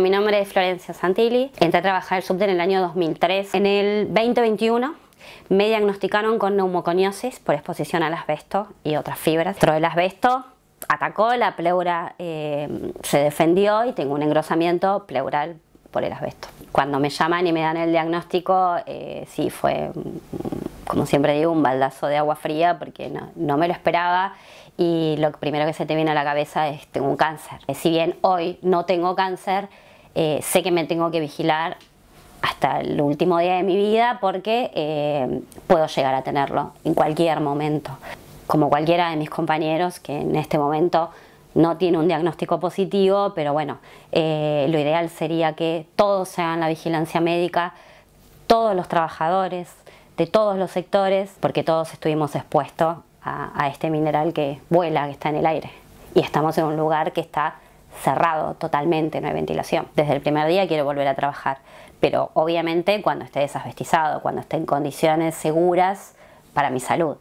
Mi nombre es Florencia Santilli, entré a trabajar el subte en el año 2003. En el 2021 me diagnosticaron con neumoconiosis por exposición al asbesto y otras fibras. Dentro del asbesto atacó, la pleura eh, se defendió y tengo un engrosamiento pleural por el asbesto. Cuando me llaman y me dan el diagnóstico, eh, sí fue, como siempre digo, un baldazo de agua fría porque no, no me lo esperaba y lo primero que se te viene a la cabeza es tengo un cáncer. Eh, si bien hoy no tengo cáncer, eh, sé que me tengo que vigilar hasta el último día de mi vida porque eh, puedo llegar a tenerlo en cualquier momento. Como cualquiera de mis compañeros que en este momento no tiene un diagnóstico positivo, pero bueno, eh, lo ideal sería que todos se hagan la vigilancia médica, todos los trabajadores de todos los sectores, porque todos estuvimos expuestos a este mineral que vuela, que está en el aire. Y estamos en un lugar que está cerrado totalmente, no hay ventilación. Desde el primer día quiero volver a trabajar, pero obviamente cuando esté desasbestizado, cuando esté en condiciones seguras para mi salud.